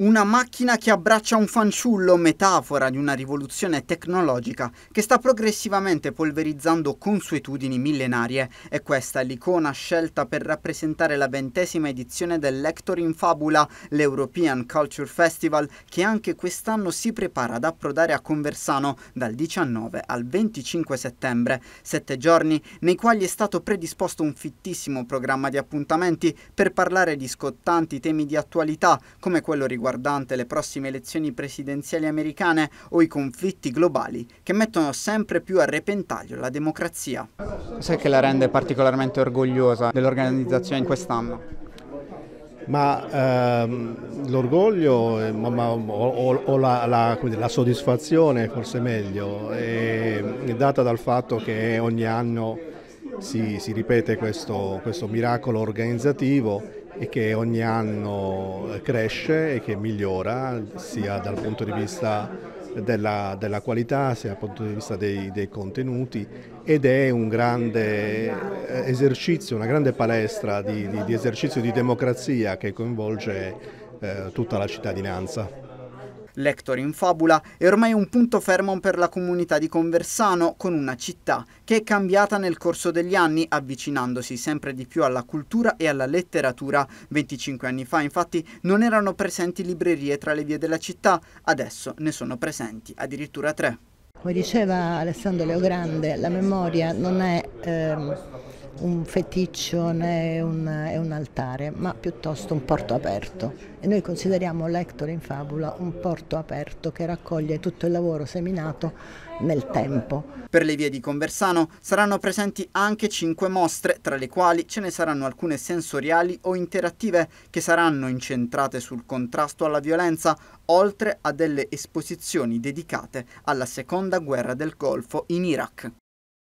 Una macchina che abbraccia un fanciullo, metafora di una rivoluzione tecnologica che sta progressivamente polverizzando consuetudini millenarie. E questa è l'icona scelta per rappresentare la ventesima edizione dell'Hector in Fabula, l'European Culture Festival, che anche quest'anno si prepara ad approdare a Conversano dal 19 al 25 settembre. Sette giorni nei quali è stato predisposto un fittissimo programma di appuntamenti per parlare di scottanti temi di attualità, come quello riguardante riguardante le prossime elezioni presidenziali americane o i conflitti globali che mettono sempre più a repentaglio la democrazia. Cos'è che la rende particolarmente orgogliosa dell'organizzazione in quest'anno? ma ehm, l'orgoglio eh, ma, ma, o, o la, la, la, soddisfazione forse meglio è, eh, è, data dal fatto che ogni anno si, si ripete questo, questo miracolo organizzativo e che ogni anno cresce e che migliora sia dal punto di vista della, della, qualità, sia dal punto di vista dei, dei, contenuti ed è un grande eh, esercizio, una grande palestra di, di, di esercizio di democrazia che coinvolge eh, tutta la cittadinanza. Lector in Fabula è ormai un punto fermo per la comunità di Conversano con una città che è cambiata nel corso degli anni avvicinandosi sempre di più alla cultura e alla letteratura. 25 anni fa infatti non erano presenti librerie tra le vie della città, adesso ne sono presenti addirittura tre. Come diceva Alessandro Leogrande, la memoria non è... Ehm un feticcio né un, un, altare, ma piuttosto un porto aperto. E noi consideriamo l'Hector in Fabula un porto aperto che raccoglie tutto il lavoro seminato nel tempo. Per le vie di Conversano saranno presenti anche cinque mostre, tra le quali ce ne saranno alcune sensoriali o interattive che saranno incentrate sul contrasto alla violenza, oltre a delle esposizioni dedicate alla seconda guerra del Golfo in Iraq.